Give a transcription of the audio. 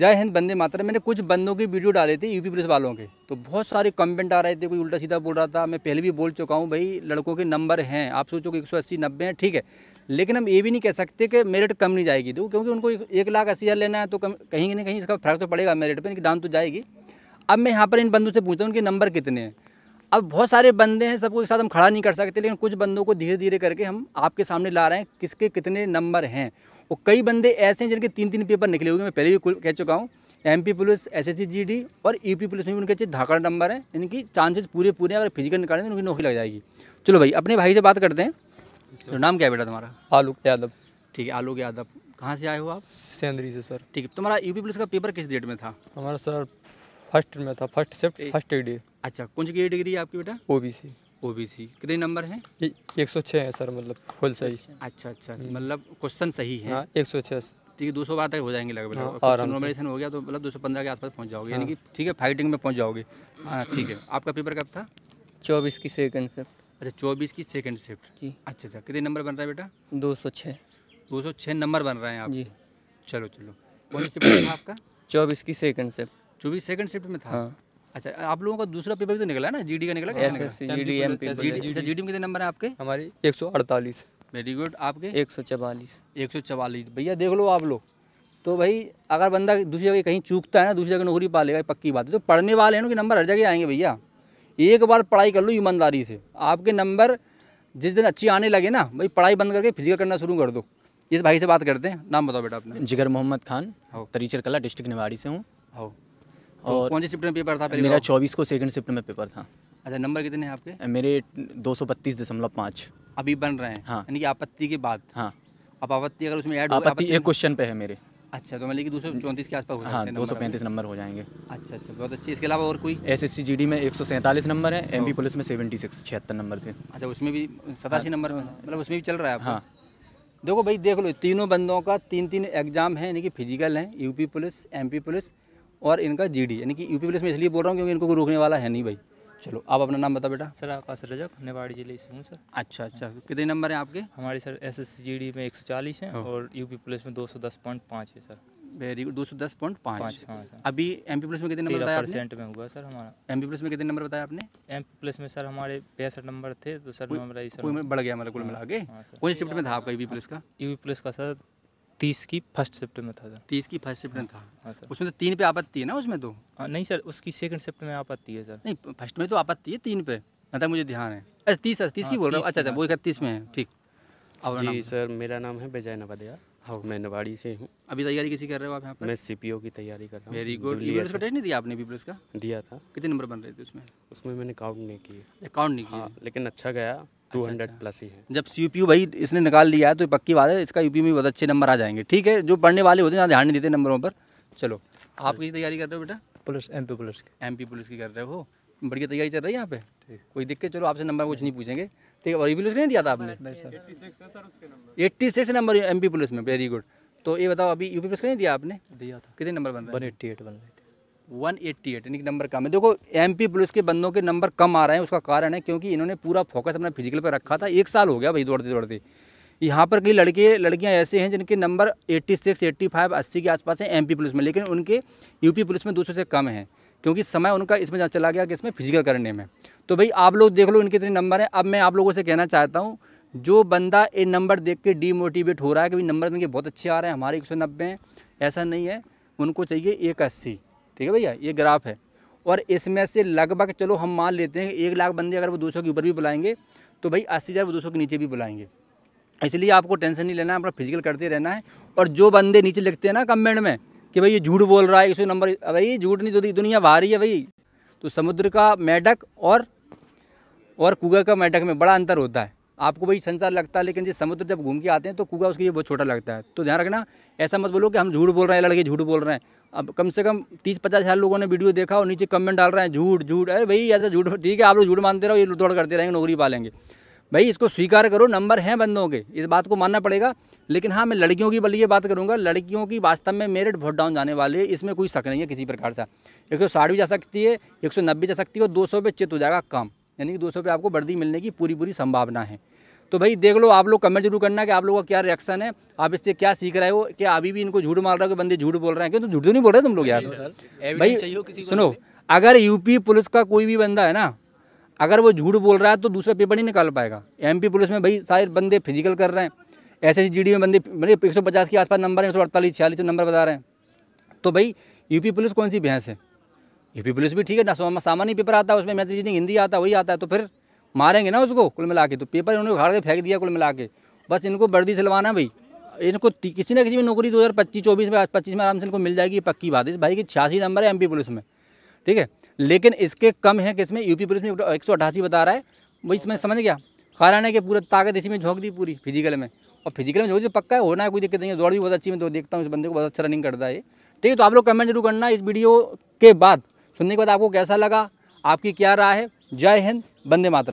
जय हिंद बंदे मात्र मैंने कुछ बंदों की वीडियो डाले थे यूपी पुलिस वालों के तो बहुत सारे कमेंट आ रहे थे कोई उल्टा सीधा बोल रहा था मैं पहले भी बोल चुका हूँ भाई लड़कों के नंबर हैं आप सोचो कि एक सौ अस्सी नब्बे हैं ठीक है लेकिन हम ये भी नहीं कह सकते कि मेरिट कम नहीं जाएगी तो क्योंकि उनको एक लाख अस्सी हज़ार लेना है तो कम कहीं ना कहीं इसका फर्क तो पड़ेगा मेरिट पर इनकी डाउन तो जाएगी अब मैं यहाँ पर इन बंदों से पूछता हूँ उनके नंबर कितने हैं अब बहुत सारे बंदे हैं सबको एक साथ हम खड़ा नहीं कर सकते लेकिन कुछ बंदों को धीरे धीरे करके हम आपके सामने ला रहे हैं किसके कितने नंबर हैं और कई बंदे ऐसे हैं जिनके तीन तीन पेपर निकले हुए मैं पहले भी कह चुका हूँ M P police S S GD और यूपी e पुलिस में भी उनके अच्छे धाकड़ नंबर है इनकी चांसेस पूरे पूरे हैं अगर फिजिकल निकालें तो उनकी नौकरी लग जाएगी चलो भाई अपने भाई से बात करते हैं तो नाम क्या बेटा तुम्हारा आलोक यादव ठीक है आलोक यादव कहाँ से आए हो आप सेंद्री से सर ठीक है तुम्हारा यूपी e पुलिस का पेपर किस डेट में था हमारा सर फर्स्ट में था फर्स्ट शिफ्ट फर्स्ट डे अच्छा कौन सी डिग्री है आपकी बेटा ओबीसी ओबीसी कितने नंबर हैं एक सौ छः है सर मतलब फुल सही अच्छा, अच्छा अच्छा मतलब क्वेश्चन सही है हाँ, एक सौ छः ठीक है दो सौ बारह तक हो जाएंगे लगभग और हाँ, नॉमिनेशन हो गया तो मतलब दो सौ पंद्रह के आसपास पहुंच जाओगे हाँ। यानी कि ठीक है फाइटिंग में पहुंच जाओगे हाँ ठीक है आपका पेपर कब था चौबीस की सेकंड शिफ्ट अच्छा चौबीस की सेकंड शिफ्ट अच्छा सर अच्छा। कितने नंबर बन रहा है बेटा दो सौ छः दो सौ छः नंबर बन रहे हैं आप जी चलो चलो कौन सी शिफ्ट था आपका चौबीस की सेकंड शिफ्ट चौबीस सेकंड शिफ्ट में था अच्छा आप लोगों का दूसरा पेपर भी तो निकला ना जीडी का निकला डी में अच्छा, कितने नंबर है आपके हमारे एक सौ अड़तालीस वेरी गुड आपके एक सौ चवालीस एक सौ चवालीस भैया देख लो आप लोग तो भाई अगर बंदा दूसरी जगह कहीं चूकता है ना दूसरी जगह नौकरी पा लेगा पक्की बात है तो पढ़ने वाले हैं ना कि नंबर हर जगह आएंगे भैया एक बार पढ़ाई कर लो ईमानदारी से आपके नंबर जिस दिन अच्छी आने लगे ना भाई पढ़ाई बंद करके फिजिकल करना शुरू कर दो इस भाई से बात करते हैं नाम बताओ बेटा आपने जिगर मोहम्मद खान तरीचर कला डिस्ट्रिक्ट निवाड़ी से हूँ तो और कौन सी शिफ्ट में पेपर था पहले मेरा चौबीस को सेकंड शिफ्ट में पेपर था अच्छा नंबर कितने हैं आपके मेरे दो सौ बत्तीस दशमलव पाँच अभी बन रहे हैं हाँ यानी कि आपत्ति के बाद हाँ अब आपत्ति अगर उसमें ऐड आपत्ति एक क्वेश्चन पे है मेरे अच्छा तो मतलब कि दो सौ चौंतीस के आसपास हाँ दो सौ पैंतीस नंबर हो जाएंगे अच्छा अच्छा बहुत अच्छे इसके अलावा और कोई S S C G D में एक सौ सैंतालीस नंबर है एम बी पुलिस में सेवेंटी सिक्स छिहत्तर नंबर थे अच्छा उसमें भी सतासी नंबर हाँ। मतलब उसमें भी चल रहा है हाँ देखो भाई देख लो तीनों बंदों का तीन तीन एग्ज़ाम है यानी कि फिजिकल है यूपी पुलिस एमपी पुलिस और इनका जीडी यानी कि यूपी पुलिस में इसलिए बोल रहा हूँ क्योंकि इनको कोई रोकने वाला है नहीं भाई चलो आप अपना नाम बताओ बेटा सर आपका सर रजक नेवाड़ी जिले से हूँ सर अच्छा अच्छा कितने नंबर हैं आपके हमारे sir S S G D में एक सौ चालीस है हाँ। और यूपी पुलिस में दो सौ दस पॉइंट पाँच है सर वेरी गुड दो सौ दस पॉइंट पाँच हाँ, अभी एम पी पुलिस में कितने नंबर बताया परसेंट में हुआ सर हमारा एम पी पुलिस में कितने नंबर बताया आपने एम पी पुलिस में सर हमारे पैंसठ नंबर थे तो सर नंबर बढ़ गया हमारा कुल मिला के हाँ, कौन शिफ्ट में था आपका यू पी पुलिस का यू पी पुलिस का सर तीस की फर्स्ट शिफ्ट में था सर तीस की फर्स्ट शिफ्ट में हाँ, था हाँ, सर उसमें तो तीन पे आपत्ति है ना उसमें तो नहीं सर उसकी सेकंड शिफ्ट में आपत्ति है सर नहीं फर्स्ट में तो आपत्ति है तीन पे मतलब मुझे ध्यान है अच्छा तीस तीस की हाँ, बोल रहा हूँ अच्छा अच्छा वो इकतीस में है ठीक और जी सर मेरा नाम है बेजाय नवादिया हाँ मैं नवाड़ी से हूँ अभी तैयारी किसी कर रहे हो आप यहाँ पर मैं सी की तैयारी कर रहा हूँ वेरी गुड यूपीएस का टेस्ट नहीं दिया आपने बी का दिया था कितने नंबर बन रहे थे उसमें उसमें मैंने काउंट नहीं किया काउंट नहीं किया लेकिन अच्छा गया टू हंड्रेड प्लस ही है जब सी भाई इसने निकाल लिया है तो पक्की बात है इसका यूपी में बहुत अच्छे नंबर आ जाएंगे ठीक है जो पढ़ने वाले होते हैं ध्यान नहीं देते नंबरों पर चलो आप की तैयारी कर रहे हो बेटा पुलिस एम पुलिस की एम पुलिस की कर रहे हो बढ़िया तैयारी चल रही है यहाँ पे कोई दिक्कत चलो आपसे नंबर कुछ नहीं पूछेंगे ठीक है और ई e पुलिस नहीं दिया था आपने eighty six number M police में वेरी गुड तो ये बताओ अभी यूपी पुलिस नहीं दिया आपने दिया था कितने नंबर बन रहे वन एट्टी एट बन रहे वन एट्टी एट यानी कि नंबर कम है देखो एमपी पुलिस के बंदों के नंबर कम आ रहे हैं उसका कारण है क्योंकि इन्होंने पूरा फोकस अपना फिजिकल पर रखा था एक साल हो गया भाई दौड़ते दौड़ते यहाँ पर कई लड़के लड़कियाँ ऐसे हैं जिनके नंबर 86, 85, 80 के आसपास हैं एमपी पुलिस में लेकिन उनके यूपी पुलिस में सौ से कम हैं क्योंकि समय उनका इसमें चला गया कि इसमें फिजिकल करने में तो भाई आप लोग देख लो इनके इतने नंबर हैं अब मैं आप लोगों से कहना चाहता हूँ जो बंदा ये नंबर देख के डीमोटिवेट हो रहा है कि भाई नंबर इनके बहुत अच्छे आ रहे हैं हमारे एक सौ नब्बे हैं ऐसा नहीं है उनको चाहिए एक अस्सी ठीक है भैया ये ग्राफ है और इसमें से लगभग चलो हम मान लेते हैं एक लाख बंदे अगर वो दो सौ के ऊपर भी बुलाएंगे तो भाई अस्सी हज़ार वो दो सौ के नीचे भी बुलाएंगे इसलिए आपको टेंशन नहीं लेना है अपना फिजिकल करते रहना है और जो बंदे नीचे लिखते हैं ना कमेंट में कि भाई ये झूठ बोल रहा है इसको नंबर भाई झूठ नहीं तो, तो दुनिया भारी है भाई तो समुद्र का मेढक और और कुगा का मेढक में बड़ा अंतर होता है आपको वही संसार लगता है लेकिन जिस समुद्र जब घूम के आते हैं तो कूगा उसके लिए बहुत छोटा लगता है तो ध्यान रखना ऐसा मत बोलो कि हम झूठ बोल रहे हैं लड़के झूठ बोल रहे हैं अब कम से कम तीस पचास हज़ार लोगों ने वीडियो देखा और नीचे कमेंट डाल रहे हैं झूठ झूठ अरे भाई ऐसा झूठ ठीक है आप लोग झूठ मानते रहो ये दौड़ करते रहेंगे नौकरी पालेंगे भाई इसको स्वीकार करो नंबर हैं बंदों के इस बात को मानना पड़ेगा लेकिन हाँ मैं लड़कियों की बल्कि बात करूँगा लड़कियों की वास्तव में मेरिट बहुत डाउन जाने वाले इसमें कोई शक नहीं है किसी प्रकार का एक सौ साठ भी जा सकती है एक सौ नब्बे जा सकती है और दो सौ पे चित हो जाएगा काम यानी कि दो सौ आपको वर्दी मिलने की पूरी पूरी संभावना है तो भाई देख लो आप लोग कमेंट जरूर करना कि आप लोगों का क्या रिएक्शन है आप इससे क्या सीख रहे हो कि अभी भी इनको झूठ मार रहे हो कि बंदे झूठ बोल रहे हैं क्यों तो झूठ तो नहीं बोल रहे तुम लोग यार भाई सुनो अगर यूपी पुलिस का कोई भी बंदा है ना अगर वो झूठ बोल रहा है तो दूसरा पेपर नहीं निकाल पाएगा एम पुलिस में भाई सारे बंदे फिजिकल कर रहे हैं एस एस में बंदे मेरे एक के आसपास नंबर है एक सौ अड़तालीस छियालीस नंबर बता रहे हैं तो भाई यूपी पुलिस कौन सी भैंस है यूपी पुलिस भी ठीक है ना सामान्य पेपर आता है उसमें मैथ रीजनिंग हिंदी आता है वही आता है तो फिर मारेंगे ना उसको कुल मिला के तो पेपर इन्होंने उखाड़ के फेंक दिया कुल मिला के बस इनको वर्दी सिलवाना भाई इनको किसी ना किसी में नौकरी दो हज़ार पच्चीस चौबीस में पच्चीस में आराम से इनको मिल जाएगी पक्की बात है इस भाई की छियासी नंबर है एमपी पुलिस में ठीक है लेकिन इसके कम है किसमें यूपी पुलिस में एक सौ अठासी बता रहा है वही इसमें समझ गया हरियाणा के पूरा ताकत इसी में झोंक दी पूरी फिजिकल में और फिजिकल में झोंक दी तो पक्का है होना है कोई दिक्कत नहीं है दौड़ भी बहुत अच्छी मैं तो देखता हूँ इस बंदे को बहुत अच्छा रनिंग करता है ठीक है तो आप लोग कमेंट जरूर करना इस वीडियो के बाद सुनने के बाद आपको कैसा लगा आपकी क्या राय है जय हिंद बंदे मातर